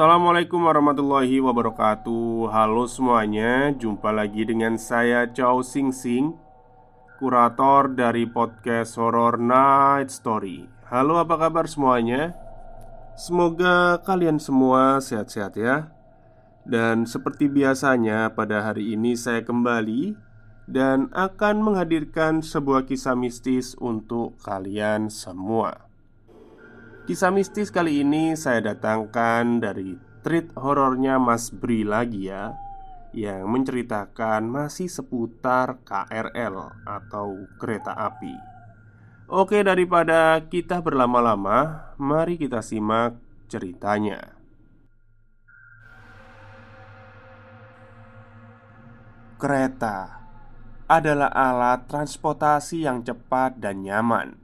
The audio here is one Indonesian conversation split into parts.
Assalamualaikum warahmatullahi wabarakatuh Halo semuanya Jumpa lagi dengan saya Chow Sing Sing Kurator dari podcast Horror Night Story Halo apa kabar semuanya Semoga kalian semua sehat-sehat ya Dan seperti biasanya pada hari ini saya kembali Dan akan menghadirkan sebuah kisah mistis untuk kalian semua Kisah mistis kali ini saya datangkan dari treat horornya Mas Bri lagi ya Yang menceritakan masih seputar KRL atau kereta api Oke daripada kita berlama-lama Mari kita simak ceritanya Kereta adalah alat transportasi yang cepat dan nyaman,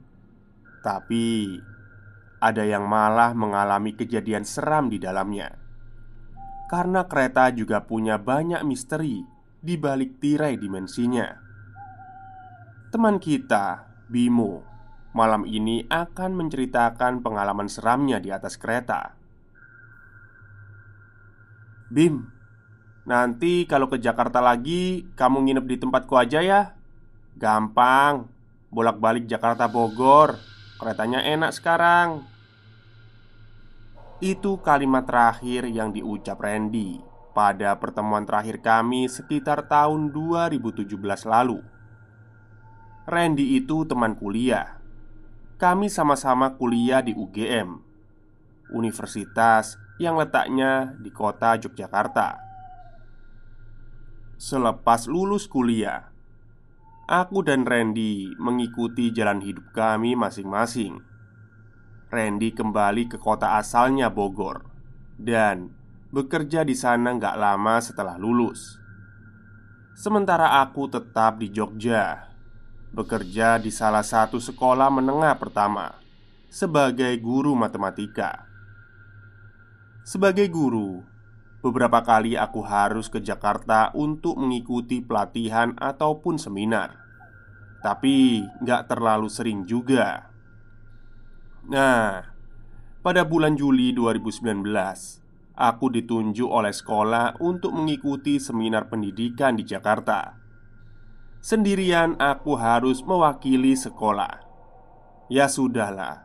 tapi ada yang malah mengalami kejadian seram di dalamnya. Karena kereta juga punya banyak misteri di balik tirai dimensinya. Teman kita, Bimo, malam ini akan menceritakan pengalaman seramnya di atas kereta. Bim, nanti kalau ke Jakarta lagi, kamu nginep di tempatku aja ya. Gampang, bolak-balik Jakarta Bogor. Keretanya enak sekarang. Itu kalimat terakhir yang diucap Randy pada pertemuan terakhir kami sekitar tahun 2017 lalu. Randy itu teman kuliah. Kami sama-sama kuliah di UGM, universitas yang letaknya di kota Yogyakarta. Selepas lulus kuliah, aku dan Randy mengikuti jalan hidup kami masing-masing. Randy kembali ke kota asalnya Bogor dan bekerja di sana nggak lama setelah lulus. Sementara aku tetap di Jogja, bekerja di salah satu sekolah menengah pertama sebagai guru matematika. Sebagai guru, Beberapa kali aku harus ke Jakarta untuk mengikuti pelatihan ataupun seminar Tapi nggak terlalu sering juga Nah, pada bulan Juli 2019 Aku ditunjuk oleh sekolah untuk mengikuti seminar pendidikan di Jakarta Sendirian aku harus mewakili sekolah Ya sudahlah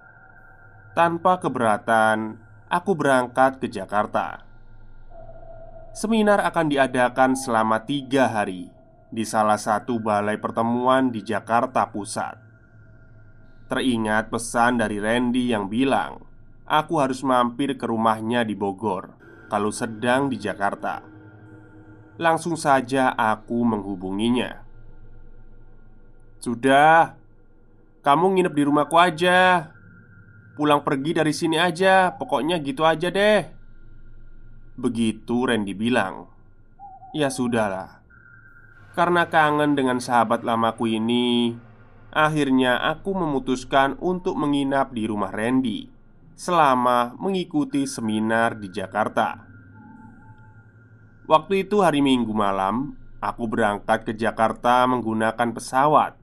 Tanpa keberatan, aku berangkat ke Jakarta Seminar akan diadakan selama tiga hari di salah satu balai pertemuan di Jakarta Pusat. Teringat pesan dari Randy yang bilang, "Aku harus mampir ke rumahnya di Bogor kalau sedang di Jakarta." Langsung saja aku menghubunginya. "Sudah, kamu nginep di rumahku aja. Pulang pergi dari sini aja, pokoknya gitu aja deh." Begitu Randy bilang Ya sudahlah Karena kangen dengan sahabat lamaku ini Akhirnya aku memutuskan untuk menginap di rumah Randy Selama mengikuti seminar di Jakarta Waktu itu hari Minggu malam Aku berangkat ke Jakarta menggunakan pesawat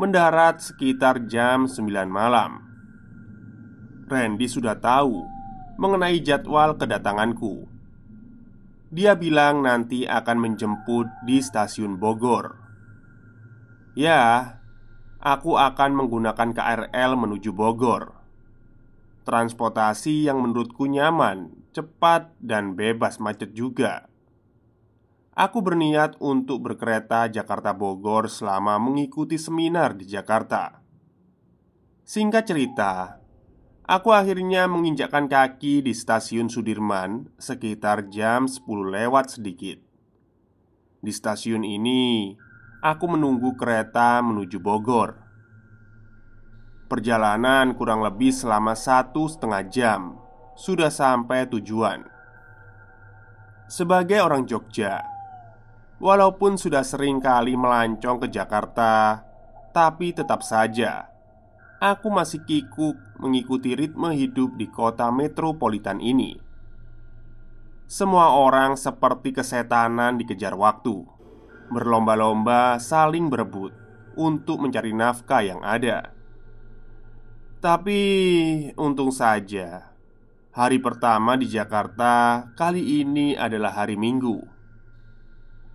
Mendarat sekitar jam 9 malam Randy sudah tahu mengenai jadwal kedatanganku. Dia bilang nanti akan menjemput di stasiun Bogor. Ya, aku akan menggunakan KRL menuju Bogor. Transportasi yang menurutku nyaman, cepat, dan bebas macet juga. Aku berniat untuk berkereta Jakarta-Bogor selama mengikuti seminar di Jakarta. Singkat cerita, Aku akhirnya menginjakkan kaki di stasiun Sudirman sekitar jam 10 lewat sedikit. Di stasiun ini, aku menunggu kereta menuju Bogor. Perjalanan kurang lebih selama satu setengah jam sudah sampai tujuan. Sebagai orang Jogja, walaupun sudah sering kali melancong ke Jakarta, tapi tetap saja aku masih kikuk mengikuti ritme hidup di kota metropolitan ini. Semua orang seperti kesetanan dikejar waktu, berlomba-lomba saling berebut untuk mencari nafkah yang ada. Tapi untung saja, hari pertama di Jakarta kali ini adalah hari Minggu.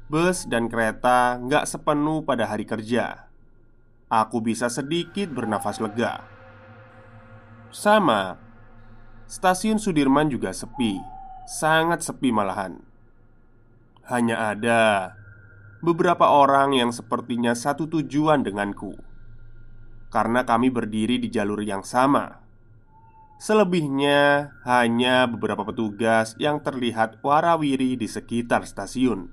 Bus dan kereta nggak sepenuh pada hari kerja aku bisa sedikit bernafas lega. Sama, stasiun Sudirman juga sepi, sangat sepi malahan. Hanya ada beberapa orang yang sepertinya satu tujuan denganku, karena kami berdiri di jalur yang sama. Selebihnya hanya beberapa petugas yang terlihat warawiri di sekitar stasiun.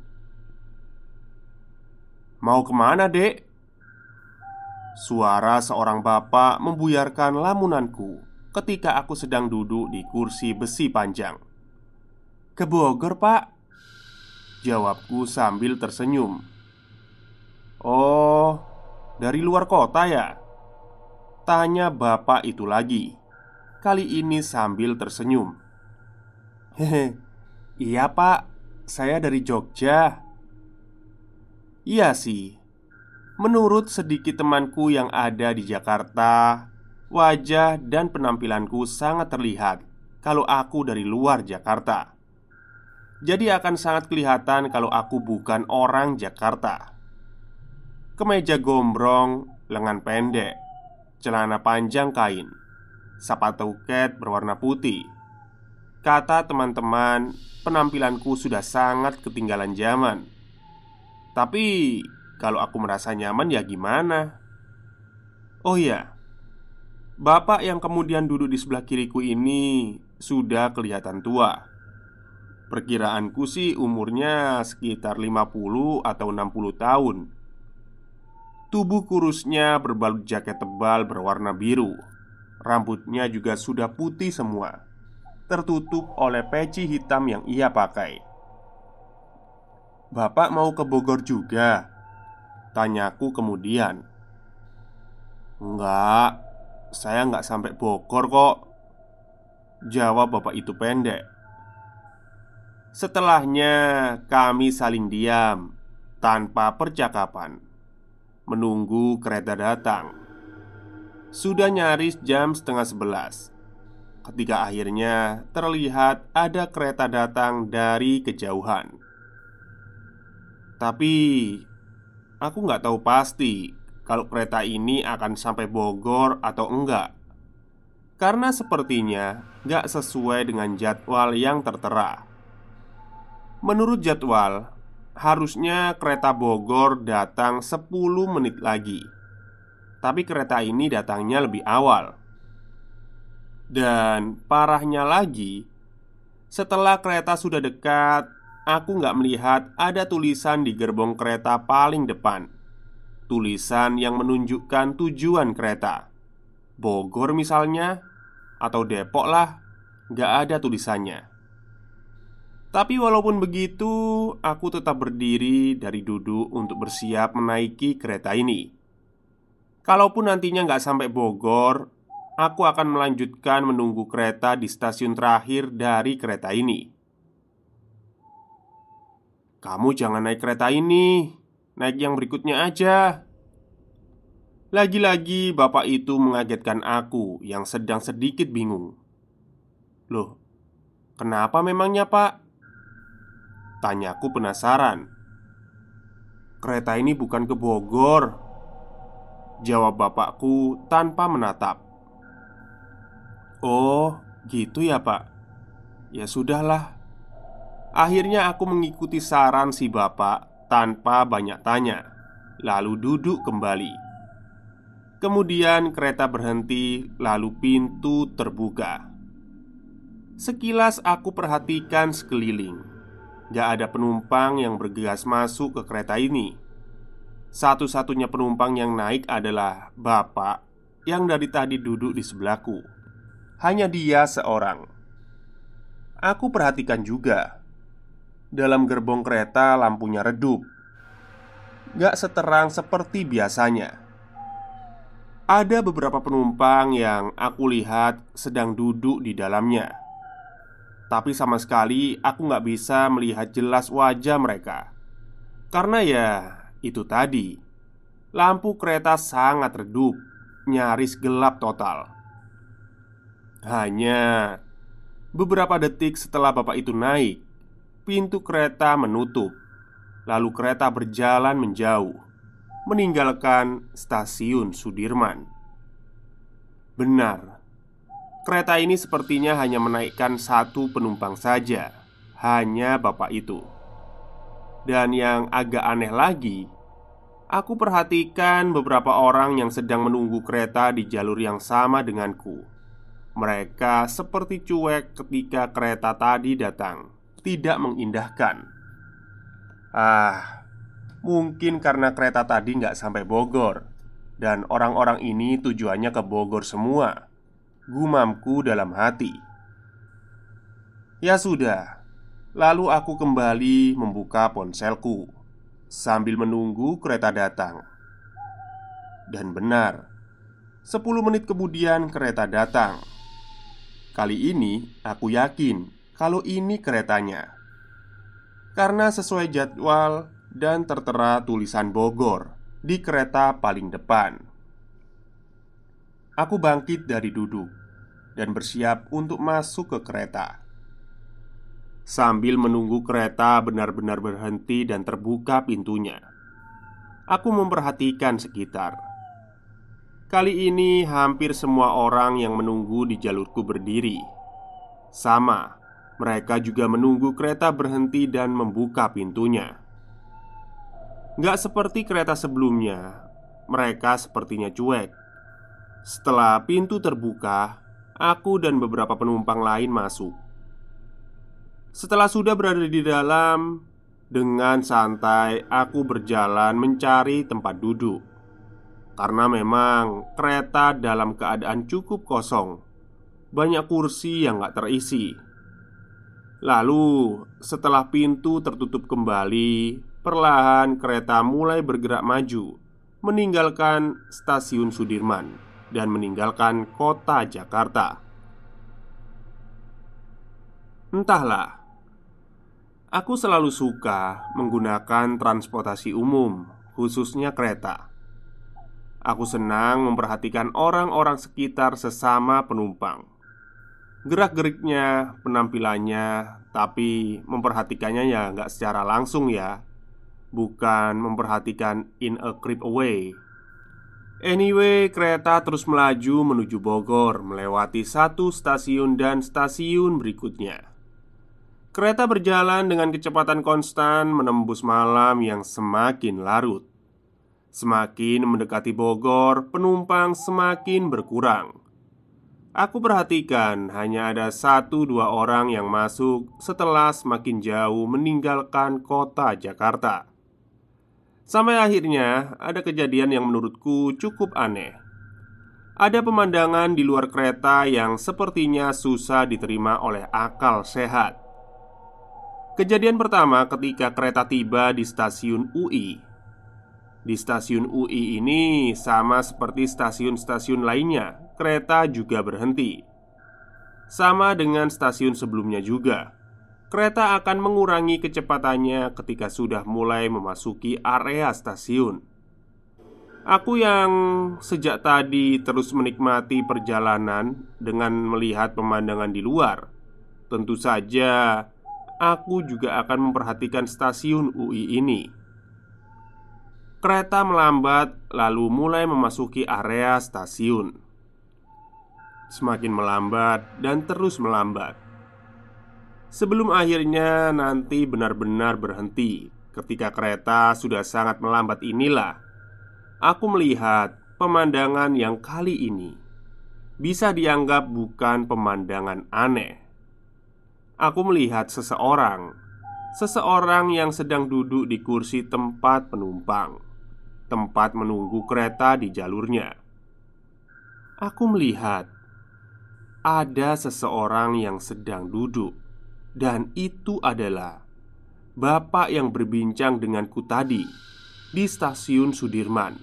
Mau kemana, dek? Suara seorang bapak membuyarkan lamunanku ketika aku sedang duduk di kursi besi panjang. "Ke Bogor, Pak," jawabku sambil tersenyum. "Oh, dari luar kota ya?" tanya bapak itu lagi. Kali ini sambil tersenyum. "Hehe, iya, Pak. Saya dari Jogja." "Iya sih, Menurut sedikit temanku yang ada di Jakarta, wajah dan penampilanku sangat terlihat kalau aku dari luar Jakarta. Jadi akan sangat kelihatan kalau aku bukan orang Jakarta. Kemeja gombrong, lengan pendek, celana panjang kain, sepatu ket berwarna putih. Kata teman-teman, penampilanku sudah sangat ketinggalan zaman. Tapi kalau aku merasa nyaman ya gimana? Oh iya Bapak yang kemudian duduk di sebelah kiriku ini Sudah kelihatan tua Perkiraanku sih umurnya sekitar 50 atau 60 tahun Tubuh kurusnya berbalut jaket tebal berwarna biru Rambutnya juga sudah putih semua Tertutup oleh peci hitam yang ia pakai Bapak mau ke Bogor juga Tanyaku kemudian Enggak, saya enggak sampai bokor kok Jawab bapak itu pendek Setelahnya kami saling diam Tanpa percakapan Menunggu kereta datang Sudah nyaris jam setengah sebelas Ketika akhirnya terlihat ada kereta datang dari kejauhan Tapi Aku nggak tahu pasti kalau kereta ini akan sampai Bogor atau enggak Karena sepertinya nggak sesuai dengan jadwal yang tertera Menurut jadwal, harusnya kereta Bogor datang 10 menit lagi Tapi kereta ini datangnya lebih awal Dan parahnya lagi, setelah kereta sudah dekat aku nggak melihat ada tulisan di gerbong kereta paling depan. Tulisan yang menunjukkan tujuan kereta. Bogor misalnya, atau Depok lah, nggak ada tulisannya. Tapi walaupun begitu, aku tetap berdiri dari duduk untuk bersiap menaiki kereta ini. Kalaupun nantinya nggak sampai Bogor, aku akan melanjutkan menunggu kereta di stasiun terakhir dari kereta ini. Kamu jangan naik kereta ini Naik yang berikutnya aja Lagi-lagi bapak itu mengagetkan aku yang sedang sedikit bingung Loh, kenapa memangnya pak? Tanyaku penasaran Kereta ini bukan ke Bogor Jawab bapakku tanpa menatap Oh, gitu ya pak Ya sudahlah Akhirnya aku mengikuti saran si bapak tanpa banyak tanya Lalu duduk kembali Kemudian kereta berhenti lalu pintu terbuka Sekilas aku perhatikan sekeliling Gak ada penumpang yang bergegas masuk ke kereta ini Satu-satunya penumpang yang naik adalah bapak yang dari tadi duduk di sebelahku. Hanya dia seorang. Aku perhatikan juga dalam gerbong kereta lampunya redup Gak seterang seperti biasanya Ada beberapa penumpang yang aku lihat sedang duduk di dalamnya Tapi sama sekali aku gak bisa melihat jelas wajah mereka Karena ya itu tadi Lampu kereta sangat redup Nyaris gelap total Hanya beberapa detik setelah bapak itu naik, pintu kereta menutup. Lalu kereta berjalan menjauh, meninggalkan stasiun Sudirman. Benar, kereta ini sepertinya hanya menaikkan satu penumpang saja, hanya bapak itu. Dan yang agak aneh lagi, aku perhatikan beberapa orang yang sedang menunggu kereta di jalur yang sama denganku. Mereka seperti cuek ketika kereta tadi datang tidak mengindahkan. Ah, mungkin karena kereta tadi nggak sampai Bogor dan orang-orang ini tujuannya ke Bogor semua. Gumamku dalam hati. Ya sudah. Lalu aku kembali membuka ponselku sambil menunggu kereta datang. Dan benar, 10 menit kemudian kereta datang. Kali ini aku yakin kalau ini keretanya. Karena sesuai jadwal dan tertera tulisan Bogor di kereta paling depan. Aku bangkit dari duduk dan bersiap untuk masuk ke kereta. Sambil menunggu kereta benar-benar berhenti dan terbuka pintunya, aku memperhatikan sekitar. Kali ini hampir semua orang yang menunggu di jalurku berdiri Sama mereka juga menunggu kereta berhenti dan membuka pintunya. Gak seperti kereta sebelumnya, mereka sepertinya cuek. Setelah pintu terbuka, aku dan beberapa penumpang lain masuk. Setelah sudah berada di dalam, dengan santai aku berjalan mencari tempat duduk karena memang kereta dalam keadaan cukup kosong. Banyak kursi yang gak terisi. Lalu, setelah pintu tertutup kembali, perlahan kereta mulai bergerak maju, meninggalkan stasiun Sudirman dan meninggalkan kota Jakarta. Entahlah, aku selalu suka menggunakan transportasi umum, khususnya kereta. Aku senang memperhatikan orang-orang sekitar sesama penumpang gerak-geriknya, penampilannya, tapi memperhatikannya ya nggak secara langsung ya Bukan memperhatikan in a creep away Anyway, kereta terus melaju menuju Bogor Melewati satu stasiun dan stasiun berikutnya Kereta berjalan dengan kecepatan konstan Menembus malam yang semakin larut Semakin mendekati Bogor, penumpang semakin berkurang Aku perhatikan hanya ada satu dua orang yang masuk setelah semakin jauh meninggalkan kota Jakarta. Sampai akhirnya ada kejadian yang menurutku cukup aneh. Ada pemandangan di luar kereta yang sepertinya susah diterima oleh akal sehat. Kejadian pertama ketika kereta tiba di stasiun UI. Di stasiun UI ini sama seperti stasiun-stasiun lainnya kereta juga berhenti. Sama dengan stasiun sebelumnya juga, kereta akan mengurangi kecepatannya ketika sudah mulai memasuki area stasiun. Aku yang sejak tadi terus menikmati perjalanan dengan melihat pemandangan di luar. Tentu saja, aku juga akan memperhatikan stasiun UI ini. Kereta melambat, lalu mulai memasuki area stasiun semakin melambat dan terus melambat. Sebelum akhirnya nanti benar-benar berhenti, ketika kereta sudah sangat melambat inilah aku melihat pemandangan yang kali ini bisa dianggap bukan pemandangan aneh. Aku melihat seseorang, seseorang yang sedang duduk di kursi tempat penumpang, tempat menunggu kereta di jalurnya. Aku melihat ada seseorang yang sedang duduk, dan itu adalah bapak yang berbincang denganku tadi di stasiun Sudirman.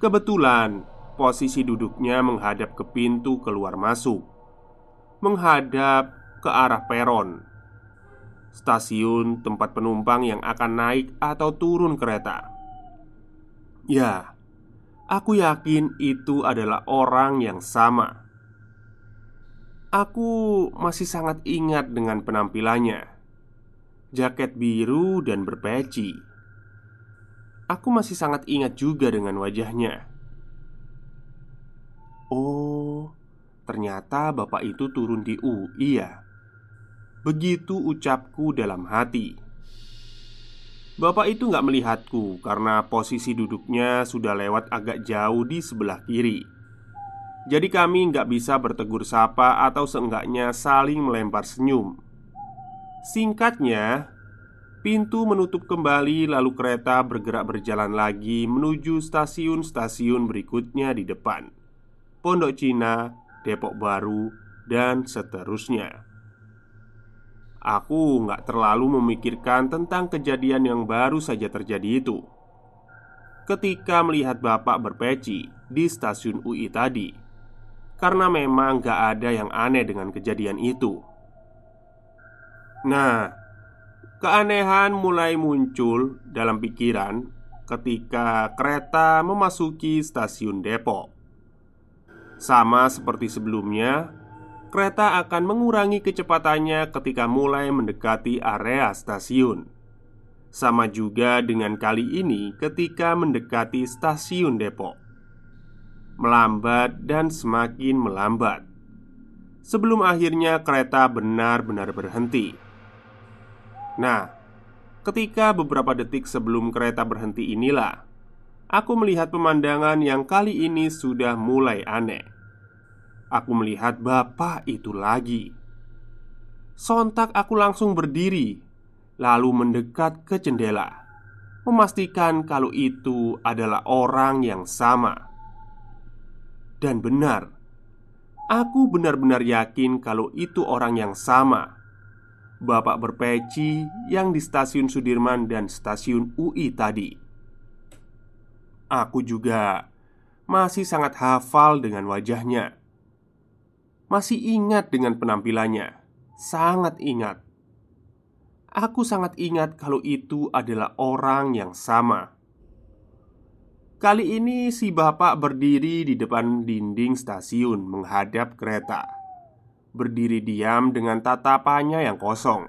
Kebetulan posisi duduknya menghadap ke pintu keluar masuk, menghadap ke arah peron stasiun tempat penumpang yang akan naik atau turun kereta. Ya, aku yakin itu adalah orang yang sama Aku masih sangat ingat dengan penampilannya Jaket biru dan berpeci Aku masih sangat ingat juga dengan wajahnya Oh, ternyata bapak itu turun di UI ya Begitu ucapku dalam hati Bapak itu nggak melihatku karena posisi duduknya sudah lewat agak jauh di sebelah kiri jadi kami nggak bisa bertegur sapa atau seenggaknya saling melempar senyum Singkatnya Pintu menutup kembali lalu kereta bergerak berjalan lagi menuju stasiun-stasiun berikutnya di depan Pondok Cina, Depok Baru, dan seterusnya Aku nggak terlalu memikirkan tentang kejadian yang baru saja terjadi itu Ketika melihat bapak berpeci di stasiun UI tadi karena memang gak ada yang aneh dengan kejadian itu Nah, keanehan mulai muncul dalam pikiran ketika kereta memasuki stasiun Depok Sama seperti sebelumnya, kereta akan mengurangi kecepatannya ketika mulai mendekati area stasiun. Sama juga dengan kali ini ketika mendekati stasiun Depok melambat dan semakin melambat sebelum akhirnya kereta benar-benar berhenti. Nah, ketika beberapa detik sebelum kereta berhenti inilah aku melihat pemandangan yang kali ini sudah mulai aneh. Aku melihat bapak itu lagi. Sontak aku langsung berdiri, lalu mendekat ke jendela, memastikan kalau itu adalah orang yang sama dan benar. Aku benar-benar yakin kalau itu orang yang sama. Bapak berpeci yang di stasiun Sudirman dan stasiun UI tadi. Aku juga masih sangat hafal dengan wajahnya. Masih ingat dengan penampilannya, sangat ingat. Aku sangat ingat kalau itu adalah orang yang sama Kali ini si bapak berdiri di depan dinding stasiun menghadap kereta Berdiri diam dengan tatapannya yang kosong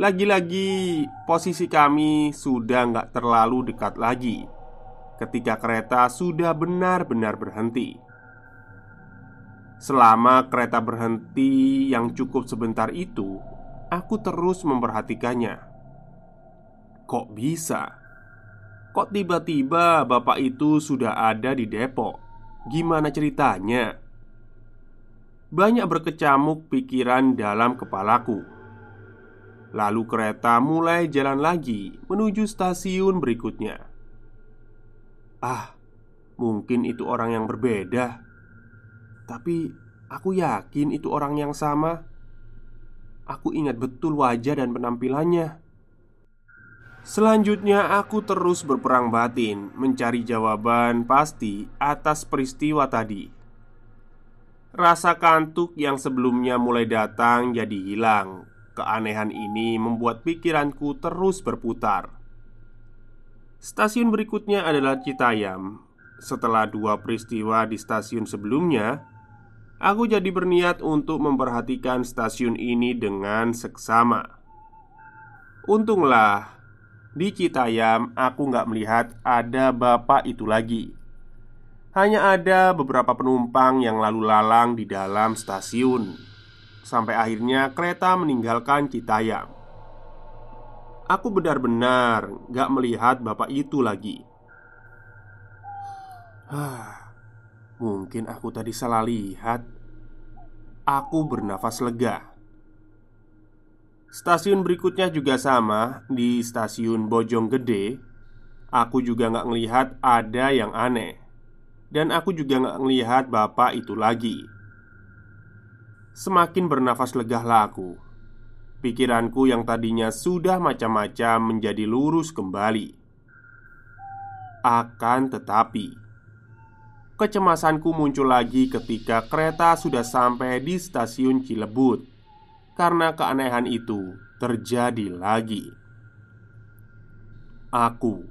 Lagi-lagi posisi kami sudah nggak terlalu dekat lagi Ketika kereta sudah benar-benar berhenti Selama kereta berhenti yang cukup sebentar itu Aku terus memperhatikannya Kok bisa? Kok tiba-tiba bapak itu sudah ada di Depok? Gimana ceritanya? Banyak berkecamuk pikiran dalam kepalaku. Lalu kereta mulai jalan lagi menuju stasiun berikutnya. Ah, mungkin itu orang yang berbeda, tapi aku yakin itu orang yang sama. Aku ingat betul wajah dan penampilannya. Selanjutnya, aku terus berperang batin mencari jawaban pasti atas peristiwa tadi. Rasa kantuk yang sebelumnya mulai datang jadi hilang. Keanehan ini membuat pikiranku terus berputar. Stasiun berikutnya adalah Citayam. Setelah dua peristiwa di stasiun sebelumnya, aku jadi berniat untuk memperhatikan stasiun ini dengan seksama. Untunglah di Citayam, aku nggak melihat ada bapak itu lagi. Hanya ada beberapa penumpang yang lalu lalang di dalam stasiun. Sampai akhirnya kereta meninggalkan Citayam. Aku benar-benar nggak melihat bapak itu lagi. mungkin aku tadi salah lihat. Aku bernafas lega Stasiun berikutnya juga sama Di stasiun Bojong Gede. Aku juga nggak ngelihat ada yang aneh Dan aku juga nggak ngelihat bapak itu lagi Semakin bernafas legahlah aku Pikiranku yang tadinya sudah macam-macam menjadi lurus kembali Akan tetapi Kecemasanku muncul lagi ketika kereta sudah sampai di stasiun Cilebut karena keanehan itu terjadi lagi Aku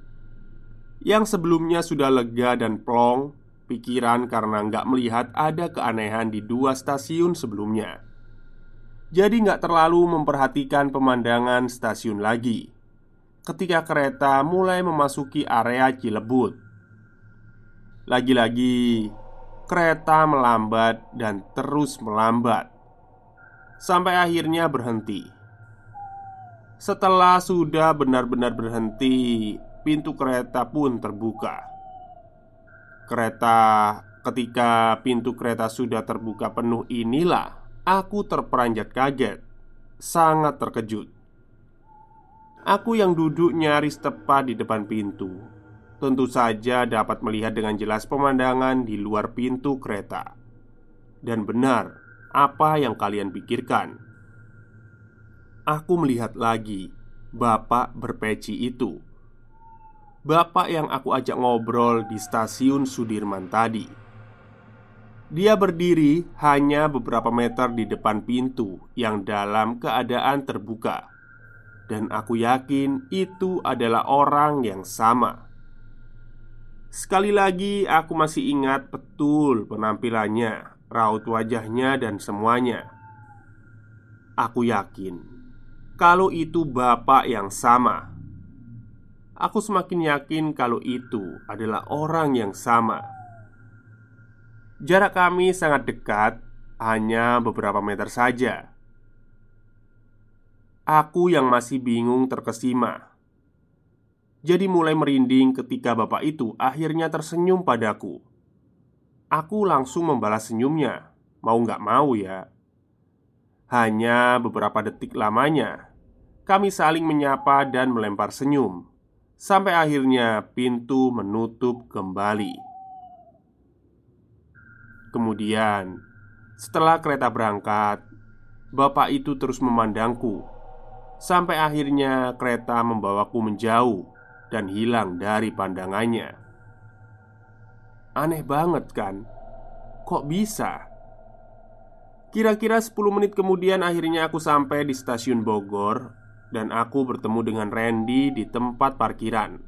Yang sebelumnya sudah lega dan plong Pikiran karena nggak melihat ada keanehan di dua stasiun sebelumnya Jadi nggak terlalu memperhatikan pemandangan stasiun lagi Ketika kereta mulai memasuki area Cilebut Lagi-lagi kereta melambat dan terus melambat. Sampai akhirnya berhenti Setelah sudah benar-benar berhenti Pintu kereta pun terbuka Kereta ketika pintu kereta sudah terbuka penuh inilah Aku terperanjat kaget Sangat terkejut Aku yang duduk nyaris tepat di depan pintu Tentu saja dapat melihat dengan jelas pemandangan di luar pintu kereta Dan benar apa yang kalian pikirkan. Aku melihat lagi bapak berpeci itu. Bapak yang aku ajak ngobrol di stasiun Sudirman tadi. Dia berdiri hanya beberapa meter di depan pintu yang dalam keadaan terbuka, dan aku yakin itu adalah orang yang sama. Sekali lagi, aku masih ingat betul penampilannya raut wajahnya dan semuanya. Aku yakin kalau itu bapak yang sama. Aku semakin yakin kalau itu adalah orang yang sama. Jarak kami sangat dekat, hanya beberapa meter saja. Aku yang masih bingung terkesima. Jadi mulai merinding ketika bapak itu akhirnya tersenyum padaku Aku langsung membalas senyumnya Mau nggak mau ya Hanya beberapa detik lamanya Kami saling menyapa dan melempar senyum Sampai akhirnya pintu menutup kembali Kemudian setelah kereta berangkat Bapak itu terus memandangku Sampai akhirnya kereta membawaku menjauh dan hilang dari pandangannya. Aneh banget kan? Kok bisa? Kira-kira 10 menit kemudian akhirnya aku sampai di stasiun Bogor Dan aku bertemu dengan Randy di tempat parkiran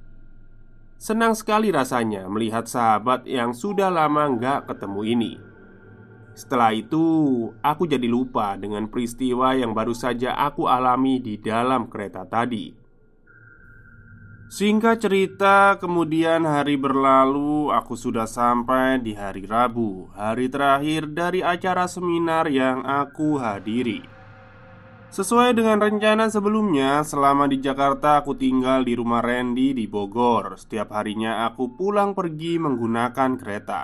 Senang sekali rasanya melihat sahabat yang sudah lama nggak ketemu ini Setelah itu, aku jadi lupa dengan peristiwa yang baru saja aku alami di dalam kereta tadi Singkat cerita, kemudian hari berlalu, aku sudah sampai di hari Rabu, hari terakhir dari acara seminar yang aku hadiri. Sesuai dengan rencana sebelumnya, selama di Jakarta aku tinggal di rumah Randy di Bogor. Setiap harinya aku pulang pergi menggunakan kereta.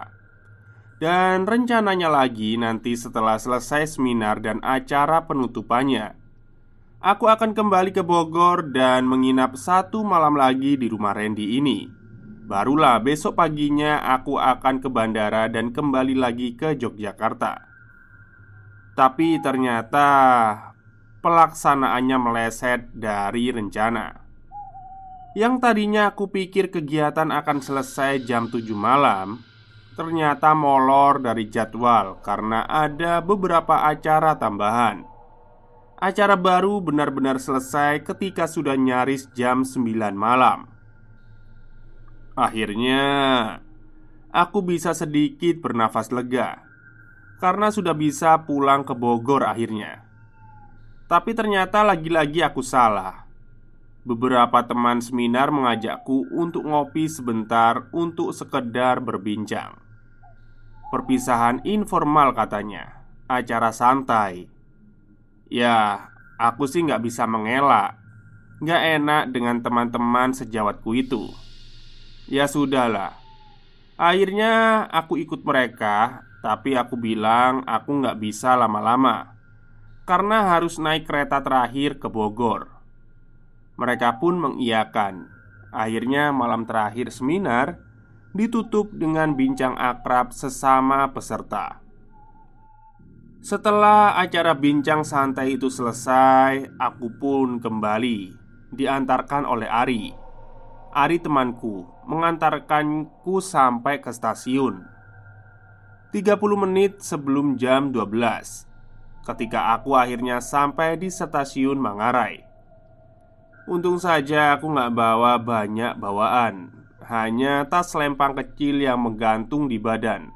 Dan rencananya lagi nanti setelah selesai seminar dan acara penutupannya, aku akan kembali ke Bogor dan menginap satu malam lagi di rumah Randy ini. Barulah besok paginya aku akan ke bandara dan kembali lagi ke Yogyakarta. Tapi ternyata pelaksanaannya meleset dari rencana. Yang tadinya aku pikir kegiatan akan selesai jam 7 malam, ternyata molor dari jadwal karena ada beberapa acara tambahan. Acara baru benar-benar selesai ketika sudah nyaris jam 9 malam Akhirnya Aku bisa sedikit bernafas lega Karena sudah bisa pulang ke Bogor akhirnya Tapi ternyata lagi-lagi aku salah Beberapa teman seminar mengajakku untuk ngopi sebentar untuk sekedar berbincang. Perpisahan informal katanya, acara santai. Ya, aku sih nggak bisa mengelak Nggak enak dengan teman-teman sejawatku itu Ya sudahlah Akhirnya aku ikut mereka Tapi aku bilang aku nggak bisa lama-lama Karena harus naik kereta terakhir ke Bogor Mereka pun mengiyakan Akhirnya malam terakhir seminar Ditutup dengan bincang akrab sesama peserta setelah acara bincang santai itu selesai, aku pun kembali diantarkan oleh Ari. Ari temanku mengantarkanku sampai ke stasiun. 30 menit sebelum jam 12 Ketika aku akhirnya sampai di stasiun Mangarai. Untung saja aku nggak bawa banyak bawaan Hanya tas lempang kecil yang menggantung di badan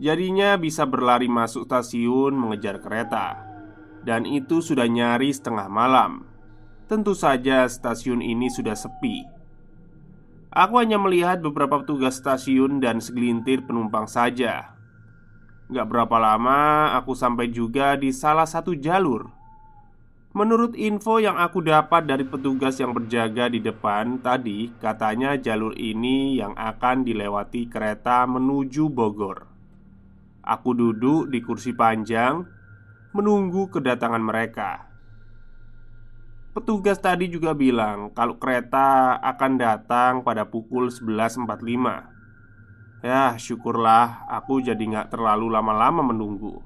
Jadinya bisa berlari masuk stasiun mengejar kereta Dan itu sudah nyaris tengah malam Tentu saja stasiun ini sudah sepi Aku hanya melihat beberapa petugas stasiun dan segelintir penumpang saja Gak berapa lama aku sampai juga di salah satu jalur Menurut info yang aku dapat dari petugas yang berjaga di depan tadi, katanya jalur ini yang akan dilewati kereta menuju Bogor. Aku duduk di kursi panjang, menunggu kedatangan mereka. Petugas tadi juga bilang kalau kereta akan datang pada pukul 11.45. Ya, syukurlah aku jadi nggak terlalu lama-lama menunggu.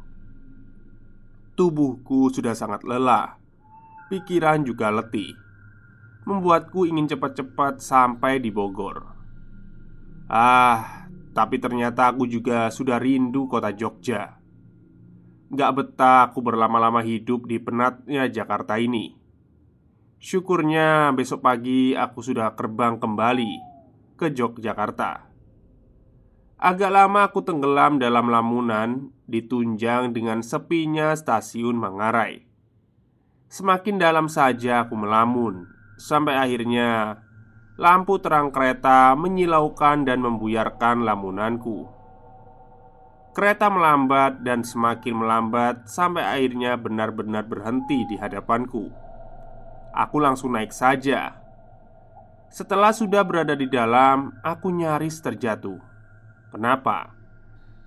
Tubuhku sudah sangat lelah, pikiran juga letih, membuatku ingin cepat-cepat sampai di Bogor. Ah, tapi ternyata aku juga sudah rindu kota Jogja Gak betah aku berlama-lama hidup di penatnya Jakarta ini Syukurnya besok pagi aku sudah terbang kembali ke Yogyakarta Agak lama aku tenggelam dalam lamunan Ditunjang dengan sepinya stasiun Manggarai Semakin dalam saja aku melamun Sampai akhirnya Lampu terang kereta menyilaukan dan membuyarkan lamunanku. Kereta melambat dan semakin melambat sampai akhirnya benar-benar berhenti di hadapanku. Aku langsung naik saja. Setelah sudah berada di dalam, aku nyaris terjatuh. Kenapa?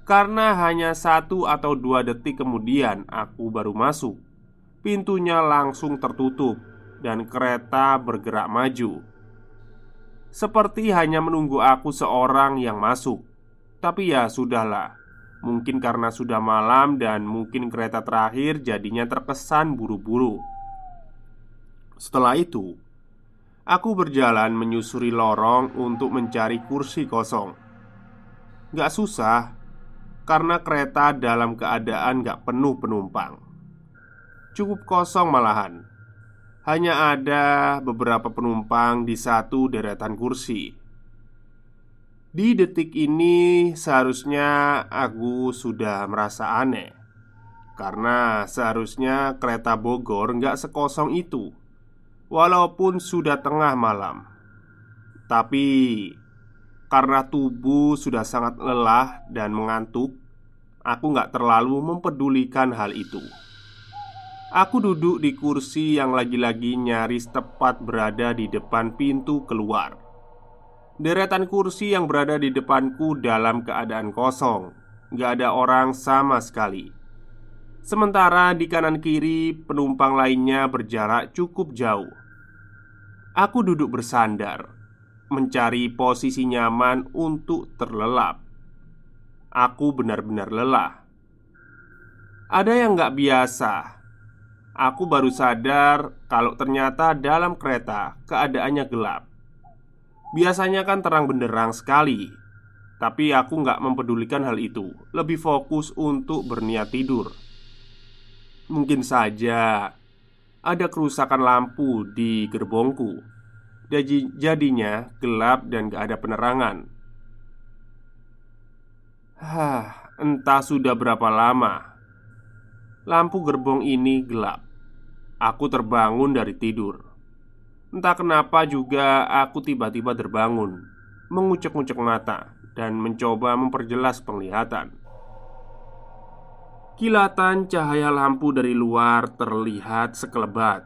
Karena hanya satu atau dua detik kemudian aku baru masuk. Pintunya langsung tertutup dan kereta bergerak maju seperti hanya menunggu aku seorang yang masuk Tapi ya sudahlah Mungkin karena sudah malam dan mungkin kereta terakhir jadinya terkesan buru-buru Setelah itu Aku berjalan menyusuri lorong untuk mencari kursi kosong Gak susah Karena kereta dalam keadaan gak penuh penumpang Cukup kosong malahan hanya ada beberapa penumpang di satu deretan kursi. Di detik ini, seharusnya aku sudah merasa aneh karena seharusnya kereta Bogor nggak sekosong itu, walaupun sudah tengah malam. Tapi karena tubuh sudah sangat lelah dan mengantuk, aku nggak terlalu mempedulikan hal itu. Aku duduk di kursi yang lagi-lagi nyaris tepat berada di depan pintu keluar. Deretan kursi yang berada di depanku dalam keadaan kosong, gak ada orang sama sekali. Sementara di kanan kiri, penumpang lainnya berjarak cukup jauh. Aku duduk bersandar, mencari posisi nyaman untuk terlelap. Aku benar-benar lelah. Ada yang gak biasa, aku baru sadar kalau ternyata dalam kereta keadaannya gelap. Biasanya kan terang benderang sekali, tapi aku nggak mempedulikan hal itu. Lebih fokus untuk berniat tidur. Mungkin saja ada kerusakan lampu di gerbongku, jadinya gelap dan gak ada penerangan. Hah, entah sudah berapa lama lampu gerbong ini gelap aku terbangun dari tidur. Entah kenapa juga aku tiba-tiba terbangun, mengucek-ucek mata dan mencoba memperjelas penglihatan. Kilatan cahaya lampu dari luar terlihat sekelebat.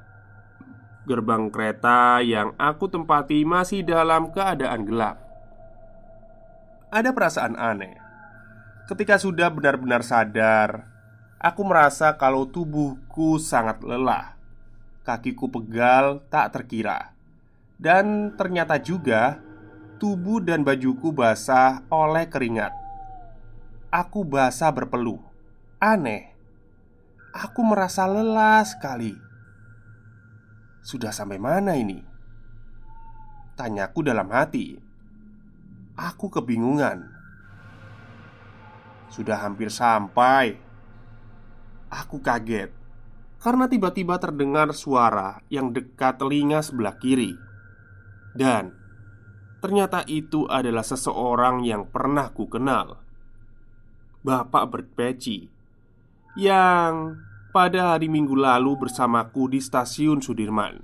Gerbang kereta yang aku tempati masih dalam keadaan gelap. Ada perasaan aneh ketika sudah benar-benar sadar. Aku merasa kalau tubuhku sangat lelah kakiku pegal tak terkira. Dan ternyata juga tubuh dan bajuku basah oleh keringat. Aku basah berpeluh. Aneh. Aku merasa lelah sekali. Sudah sampai mana ini? Tanyaku dalam hati. Aku kebingungan. Sudah hampir sampai. Aku kaget karena tiba-tiba terdengar suara yang dekat telinga sebelah kiri. Dan ternyata itu adalah seseorang yang pernah ku kenal. Bapak berpeci yang pada hari Minggu lalu bersamaku di stasiun Sudirman.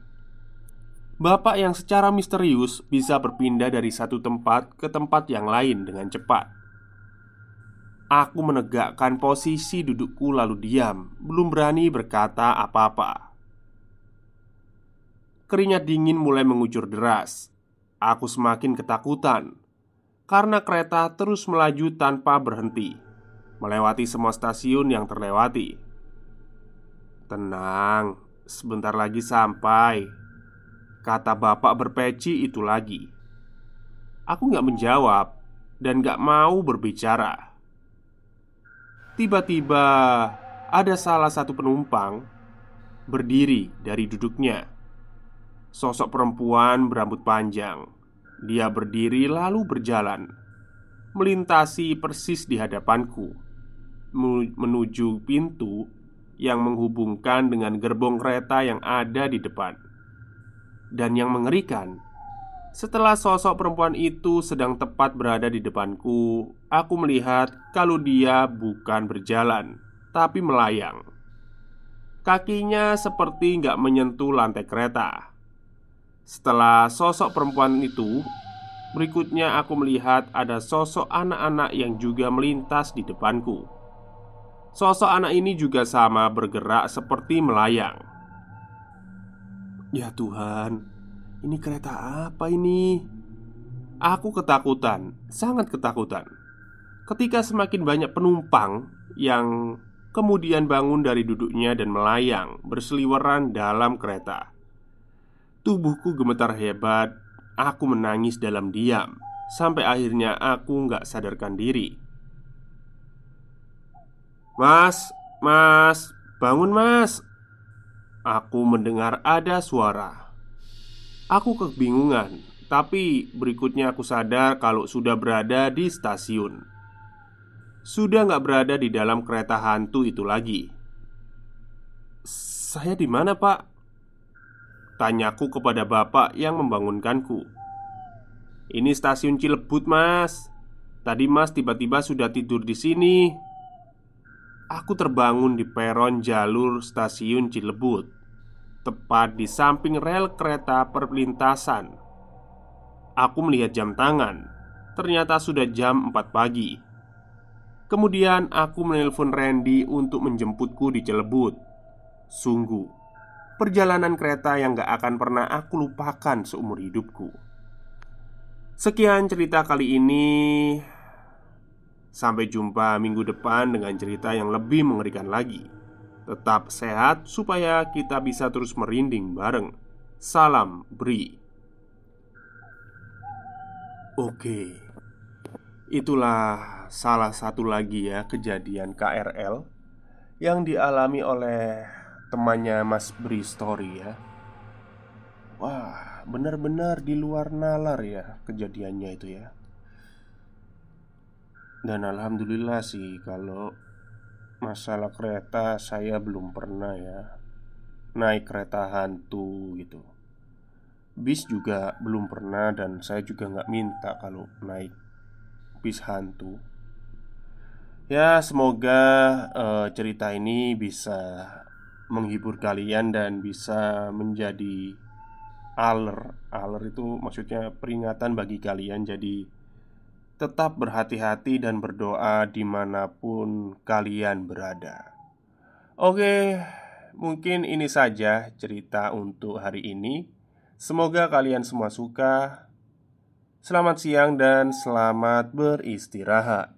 Bapak yang secara misterius bisa berpindah dari satu tempat ke tempat yang lain dengan cepat. Aku menegakkan posisi dudukku lalu diam Belum berani berkata apa-apa Keringat dingin mulai mengucur deras Aku semakin ketakutan Karena kereta terus melaju tanpa berhenti Melewati semua stasiun yang terlewati Tenang, sebentar lagi sampai Kata bapak berpeci itu lagi Aku nggak menjawab dan nggak mau berbicara Tiba-tiba ada salah satu penumpang berdiri dari duduknya. Sosok perempuan berambut panjang. Dia berdiri lalu berjalan, melintasi persis di hadapanku, menuju pintu yang menghubungkan dengan gerbong kereta yang ada di depan. Dan yang mengerikan, setelah sosok perempuan itu sedang tepat berada di depanku, aku melihat kalau dia bukan berjalan, tapi melayang. Kakinya seperti nggak menyentuh lantai kereta. Setelah sosok perempuan itu, berikutnya aku melihat ada sosok anak-anak yang juga melintas di depanku. Sosok anak ini juga sama bergerak seperti melayang. Ya Tuhan, ini kereta apa ini? Aku ketakutan, sangat ketakutan. Ketika semakin banyak penumpang yang kemudian bangun dari duduknya dan melayang berseliweran dalam kereta. Tubuhku gemetar hebat, aku menangis dalam diam sampai akhirnya aku nggak sadarkan diri. Mas, mas, bangun mas! Aku mendengar ada suara. Aku kebingungan, tapi berikutnya aku sadar kalau sudah berada di stasiun. Sudah nggak berada di dalam kereta hantu itu lagi. Saya di mana, Pak? Tanyaku kepada bapak yang membangunkanku. Ini stasiun Cilebut, Mas. Tadi Mas tiba-tiba sudah tidur di sini. Aku terbangun di peron jalur stasiun Cilebut tepat di samping rel kereta perlintasan. Aku melihat jam tangan, ternyata sudah jam 4 pagi. Kemudian aku menelpon Randy untuk menjemputku di Celebut. Sungguh, perjalanan kereta yang gak akan pernah aku lupakan seumur hidupku. Sekian cerita kali ini. Sampai jumpa minggu depan dengan cerita yang lebih mengerikan lagi. Tetap sehat supaya kita bisa terus merinding bareng. Salam Bri. Oke. Itulah salah satu lagi ya kejadian KRL yang dialami oleh temannya Mas Bri Story ya. Wah, benar-benar di luar nalar ya kejadiannya itu ya. Dan alhamdulillah sih kalau Masalah kereta saya belum pernah ya Naik kereta hantu gitu Bis juga belum pernah dan saya juga nggak minta kalau naik bis hantu Ya semoga uh, cerita ini bisa menghibur kalian dan bisa menjadi aler Aler itu maksudnya peringatan bagi kalian jadi tetap berhati-hati dan berdoa dimanapun kalian berada. Oke, mungkin ini saja cerita untuk hari ini. Semoga kalian semua suka. Selamat siang dan selamat beristirahat.